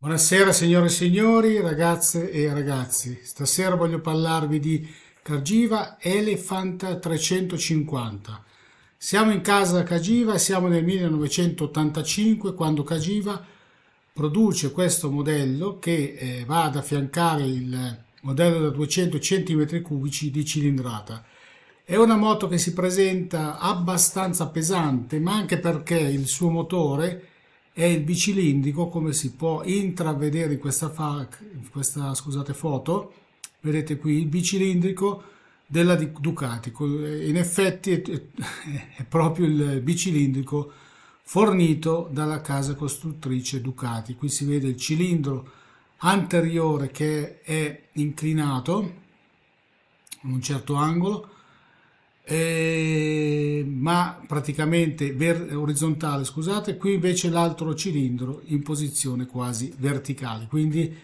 Buonasera signore e signori, ragazze e ragazzi. Stasera voglio parlarvi di Cagiva Elephant 350. Siamo in casa Cagiva e siamo nel 1985 quando Cagiva produce questo modello che eh, va ad affiancare il modello da 200 cm3 di cilindrata. È una moto che si presenta abbastanza pesante ma anche perché il suo motore è il bicilindrico come si può intravedere in questa, fa, in questa scusate, foto, vedete qui il bicilindrico della Ducati, in effetti è, è proprio il bicilindrico fornito dalla casa costruttrice Ducati, qui si vede il cilindro anteriore che è inclinato in un certo angolo, ma praticamente orizzontale, scusate, qui invece l'altro cilindro in posizione quasi verticale. Quindi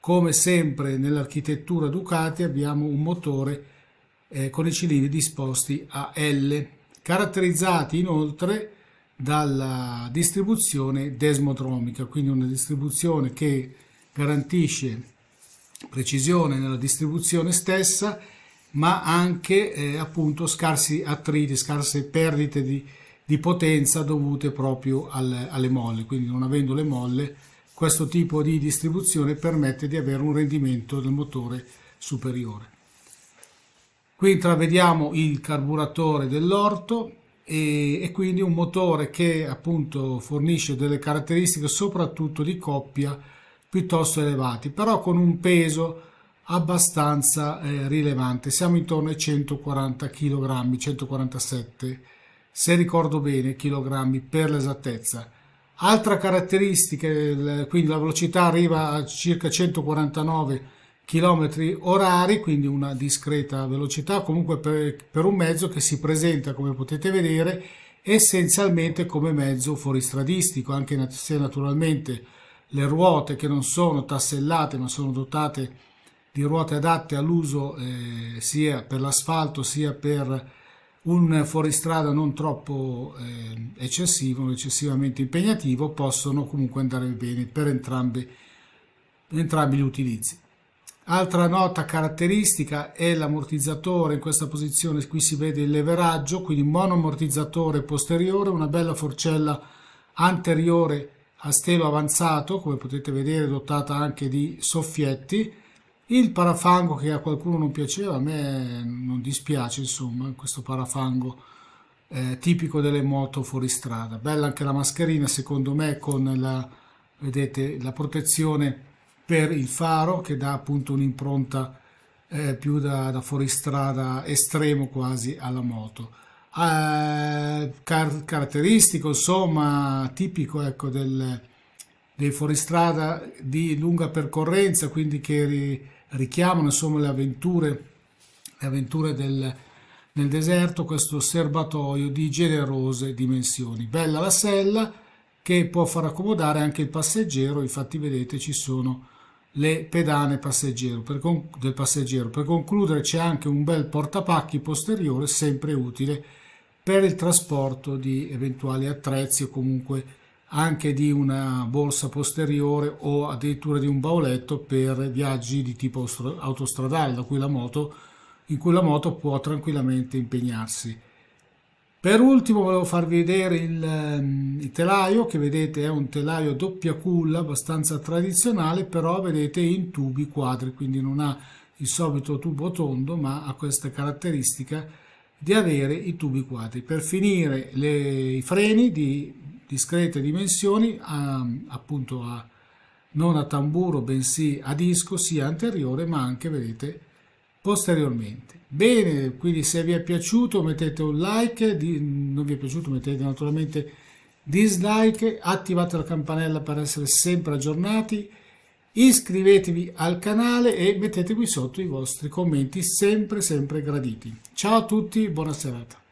come sempre nell'architettura Ducati abbiamo un motore eh, con i cilindri disposti a L, caratterizzati inoltre dalla distribuzione desmodromica, quindi una distribuzione che garantisce precisione nella distribuzione stessa ma anche eh, appunto scarsi attriti, scarse perdite di, di potenza dovute proprio al, alle molle. Quindi non avendo le molle, questo tipo di distribuzione permette di avere un rendimento del motore superiore. Qui intravediamo il carburatore dell'orto e, e quindi un motore che appunto fornisce delle caratteristiche soprattutto di coppia piuttosto elevati, però con un peso abbastanza eh, rilevante. Siamo intorno ai 140 kg, 147 se ricordo bene kg per l'esattezza. Altra caratteristica, quindi la velocità arriva a circa 149 km orari, quindi una discreta velocità comunque per, per un mezzo che si presenta, come potete vedere, essenzialmente come mezzo fuoristradistico anche se naturalmente le ruote che non sono tassellate ma sono dotate di di ruote adatte all'uso eh, sia per l'asfalto sia per un fuoristrada non troppo eh, eccessivo, non eccessivamente impegnativo, possono comunque andare bene per entrambi, entrambi gli utilizzi. Altra nota caratteristica è l'ammortizzatore, in questa posizione qui si vede il leveraggio, quindi monoammortizzatore posteriore, una bella forcella anteriore a stelo avanzato, come potete vedere dotata anche di soffietti, il parafango che a qualcuno non piaceva, a me non dispiace, insomma, questo parafango eh, tipico delle moto fuoristrada. Bella anche la mascherina, secondo me, con la, vedete, la protezione per il faro che dà appunto un'impronta eh, più da, da, fuoristrada estremo quasi alla moto. Eh, car caratteristico, insomma, tipico ecco, del, dei fuoristrada di lunga percorrenza, quindi che richiamano insomma le avventure, le avventure del, nel deserto, questo serbatoio di generose dimensioni. Bella la sella che può far accomodare anche il passeggero, infatti vedete ci sono le pedane passeggero, del passeggero. Per concludere c'è anche un bel portapacchi posteriore sempre utile per il trasporto di eventuali attrezzi o comunque anche di una borsa posteriore o addirittura di un bauletto per viaggi di tipo autostradale da cui la moto, in cui la moto può tranquillamente impegnarsi. Per ultimo volevo farvi vedere il, ehm, il telaio che vedete è un telaio doppia culla abbastanza tradizionale però vedete in tubi quadri quindi non ha il solito tubo tondo ma ha questa caratteristica di avere i tubi quadri. Per finire le, i freni di discrete dimensioni, a, appunto a, non a tamburo bensì a disco, sia anteriore ma anche, vedete, posteriormente. Bene, quindi se vi è piaciuto mettete un like, di, non vi è piaciuto mettete naturalmente dislike, attivate la campanella per essere sempre aggiornati, iscrivetevi al canale e mettete qui sotto i vostri commenti sempre sempre graditi. Ciao a tutti, buona serata.